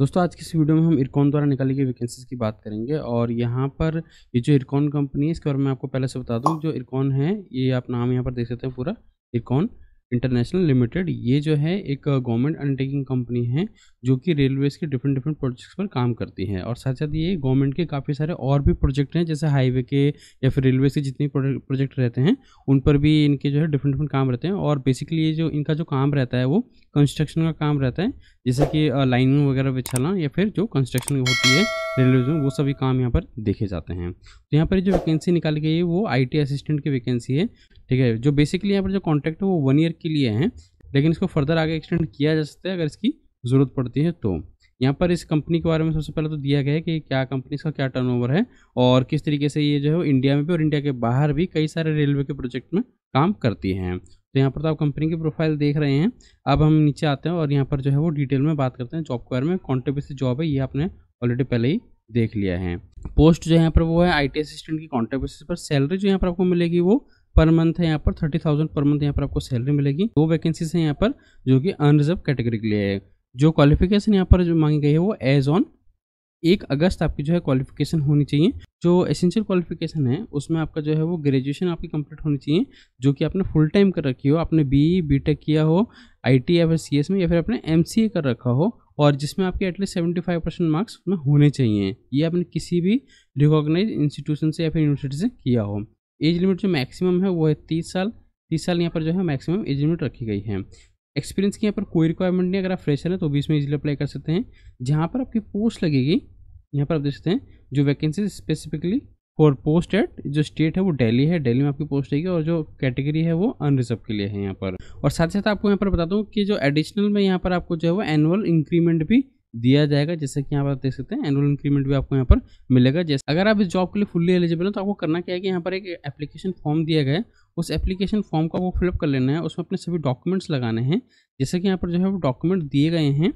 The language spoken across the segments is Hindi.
दोस्तों आज की इस वीडियो में हम इरकॉन द्वारा निकाली गई वैकेंसीज की बात करेंगे और यहाँ पर ये जो इरकॉन कंपनी है इसके बारे में आपको पहले से बता दूँ जो इरकॉन है ये आप नाम यहाँ पर देख सकते हैं पूरा इरकॉन इंटरनेशनल लिमिटेड ये जो है एक गवर्नमेंट अंडरटेकिंग कंपनी है जो कि रेलवेज के डिफरेंट डिफरेंट प्रोजेक्ट्स पर काम करती है और साथ साथ ये गवर्नमेंट के काफ़ी सारे और भी प्रोजेक्ट हैं जैसे हाईवे के या फिर रेलवे के जितने प्रोजेक्ट रहते हैं उन पर भी इनके जो है डिफरेंट डिफरेंट काम रहते हैं और बेसिकली ये जो इनका जो काम रहता है वो कंस्ट्रक्शन का काम रहता है जैसे कि लाइनिंग वगैरह बिछाना या फिर जो कंस्ट्रक्शन होती है रेलवे में वो सभी काम यहाँ पर देखे जाते हैं तो यहाँ पर जो वैकेंसी निकाली गई है वो आई असिस्टेंट की वैकेंसी है ठीक है जो बेसिकली यहाँ पर जो कॉन्ट्रैक्ट है वो वन ईयर तक के लिए हैं लेकिन इसको फर्दर आगे एक्सटेंड किया जा सकता है अगर इसकी ज़रूरत पड़ती है तो यहाँ पर इस कंपनी के बारे में सबसे पहले तो दिया गया है कि क्या कंपनी इसका क्या टर्नओवर है और किस तरीके से ये जो है इंडिया में भी और इंडिया के बाहर भी कई सारे रेलवे के प्रोजेक्ट में काम करती हैं तो यहाँ पर तो आप कंपनी की प्रोफाइल देख रहे हैं अब हम नीचे आते हैं और यहाँ पर जो है वो डिटेल में बात करते हैं जॉब के बारे में कॉन्टेबिस जॉब है ये आपने ऑलरेडी पहले ही देख लिया है पोस्ट जो यहाँ पर वो है आई असिस्टेंट की कॉन्टेबिस पर सैलरी जो यहाँ पर आपको मिलेगी वो पर मंथ है यहाँ पर थर्टी थाउजेंड पर मंथ यहाँ पर आपको सैलरी मिलेगी दो वैकेंसीज हैं यहाँ पर जो कि अनरिजर्व कैटेगरी के लिए है जो क्वालिफिकेशन यहाँ पर जो मांगी गई है वो एज ऑन एक अगस्त आपकी जो है क्वालिफिकेशन होनी चाहिए जो एसेंशियल क्वालिफिकेशन है उसमें आपका जो है वो ग्रेजुएशन आपकी कंप्लीट होनी चाहिए जो कि आपने फुल टाइम कर रखी हो आपने बी बीटेक किया हो आईटी या फिर सी में या फिर आपने एमसीए कर रखा हो और जिसमें आपके at least seventy five percent marks में होने चाहिए ये आपने किसी भी रिकॉग्नाइज इंस्टीट्यूशन से या फिर यूनिवर्सिटी से किया हो एज लिमिट जो मैक्सिमम है वो है तीस साल तीस साल यहाँ पर जो है मैक्सिमम एज लिमिट रखी गई है एक्सपीरियंस की यहाँ पर कोई रिक्वायरमेंट नहीं अगर आप फ्रेशर हैं तो भी इसमें इजिली अप्लाई कर सकते हैं जहाँ पर आपकी पोस्ट लगेगी यहाँ पर आप देख सकते हैं जो vacancy specifically for post at जो स्टेट है वो दिल्ली है दिल्ली में आपकी पोस्ट रहेगी और जो कैटेगरी है वो अनरिजर्व के लिए है यहाँ पर और साथ ही साथ आपको यहाँ पर बता दूँ कि जो एडिशनल में यहाँ पर आपको जो है वो एनुअल इंक्रीमेंट भी दिया जाएगा जैसे कि यहाँ पर देख सकते हैं एनुअल इंक्रीमेंट भी आपको यहाँ पर मिलेगा जैसे अगर आप इस जॉब के लिए फुल्ली एलिजिबल हो तो आपको करना क्या है कि यहाँ पर एक एप्लीकेशन फॉर्म दिया गया है उस एप्लीकेशन फॉर्म को आपको फिलअप कर लेना है उसमें अपने सभी डॉक्यूमेंट्स लगाने हैं जैसे कि यहाँ पर जो है वो डॉक्यूमेंट दिए गए हैं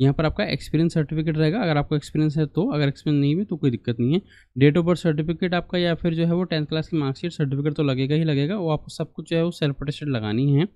यहाँ पर आपका एक्सपीरियंस सर्टिफिकेट रहेगा अगर आपको एक्सपीरियंस है तो अगर एक्सपीरियंस नहीं भी तो कोई दिक्कत नहीं है डेट ऑफ बर्थ सर्टिफिकेट आपका या फिर जो है वो टेंथ क्लास की मार्कशीट सर्टिफिकेट तो लगेगा ही लगेगा वो आपको सब कुछ जो है वो सेल्फ अटेस्टेड लगानी है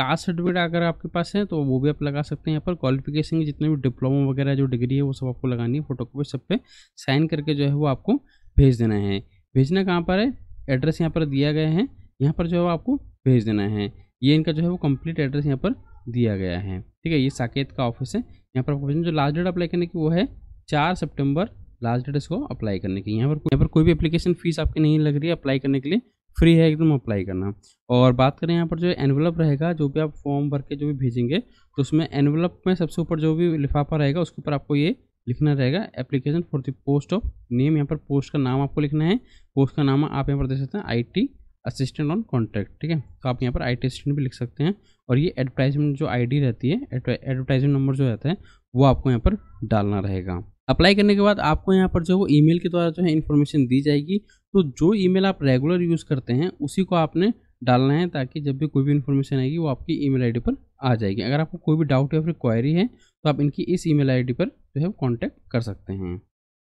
कास्ट सर्टिफिकेट अगर आपके पास है तो वो भी आप लगा सकते हैं यहाँ पर क्वालिफिकेशन की जितने भी डिप्लोमा वगैरह जो डिग्री है वो सब आपको लगानी है फोटो सब पे साइन करके जो है वो आपको भेज देना है भेजना कहाँ पर है एड्रेस यहाँ पर दिया गया है यहाँ पर जो है आपको भेज देना है ये इनका जो है वो कम्प्लीट एड्रेस यहाँ पर दिया गया है ठीक है ये साकेत का ऑफिस है यहाँ पर आपको जो लास्ट डेट अप्लाई करने की वो है चार सितंबर लास्ट डेट इसको अप्लाई करने की यहाँ पर यहाँ पर कोई भी एप्लीकेशन फीस आपकी नहीं लग रही है अप्लाई करने के लिए फ्री है एकदम अप्लाई करना और बात करें यहाँ पर जो एनवलप रहेगा जो भी आप फॉर्म भर के जो भी भेजेंगे तो उसमें एनवलप में सबसे ऊपर जो भी लिफाफा रहेगा उसके ऊपर आपको ये लिखना रहेगा application for the post of name यहाँ पर पोस्ट का नाम आपको लिखना है पोस्ट का नाम आप यहाँ पर दे सकते हैं आई असिस्टेंट ऑन कॉन्ट्रैक्ट ठीक है तो आप यहाँ पर आई टी असिस्टेंट भी लिख सकते हैं और ये एडवर्टाइजमेंट जो आईडी रहती है एडवर्टाइजमेंट नंबर जो रहता है वो आपको यहाँ पर डालना रहेगा अप्लाई करने के बाद आपको यहाँ पर जो वो ईमेल के द्वारा जो है इन्फॉर्मेशन दी जाएगी तो जो ईमेल आप रेगुलर यूज़ करते हैं उसी को आपने डालना है ताकि जब भी कोई भी इन्फॉर्मेशन आएगी वो आपकी ईमेल आईडी पर आ जाएगी अगर आपको कोई भी डाउट या फिर क्वायरी है तो आप इनकी इस ईमेल आईडी पर जो है कॉन्टैक्ट कर सकते हैं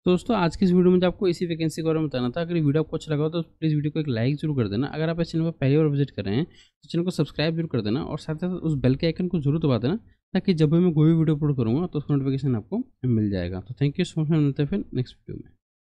तो दोस्तों आज की इस वीडियो में जो आपको इसी वैकेंसी के बारे में बताना था अगर वीडियो आपको अच्छा लगा हो तो प्लीज़ वीडियो को एक लाइक जरूर कर देना अगर आप इस चैनल पर पहली बार विजिट कर रहे हैं तो चैनल को सब्सक्राइब जरूर कर देना और साथ साथ उस बेल के आइकन को जरूर दबा देना ताकि जब भी मैं कोई भी वीडियो अपलोड करूँगा तो उसका नोटिफिकेशन आपको मिल जाएगा तो थैंक यू सो मच मिलते हैं फिर नेक्स्ट वीडियो में